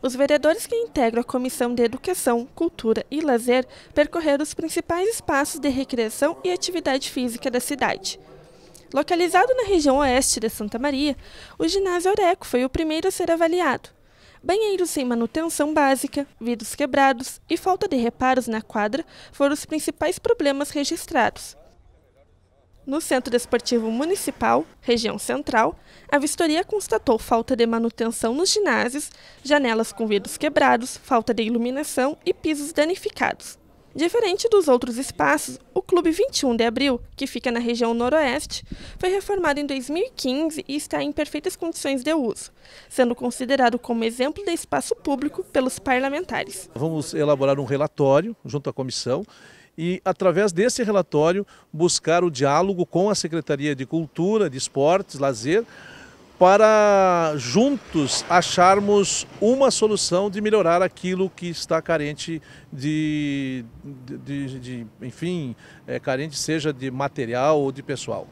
Os vereadores que integram a Comissão de Educação, Cultura e Lazer percorreram os principais espaços de recreação e atividade física da cidade. Localizado na região oeste de Santa Maria, o ginásio Aureco foi o primeiro a ser avaliado. Banheiros sem manutenção básica, vidros quebrados e falta de reparos na quadra foram os principais problemas registrados no Centro Esportivo Municipal, região central, a vistoria constatou falta de manutenção nos ginásios, janelas com vidros quebrados, falta de iluminação e pisos danificados. Diferente dos outros espaços, o Clube 21 de Abril, que fica na região noroeste, foi reformado em 2015 e está em perfeitas condições de uso, sendo considerado como exemplo de espaço público pelos parlamentares. Vamos elaborar um relatório junto à comissão e, através desse relatório, buscar o diálogo com a Secretaria de Cultura, de Esportes, Lazer, para juntos acharmos uma solução de melhorar aquilo que está carente de, de, de, de enfim, é, carente seja de material ou de pessoal.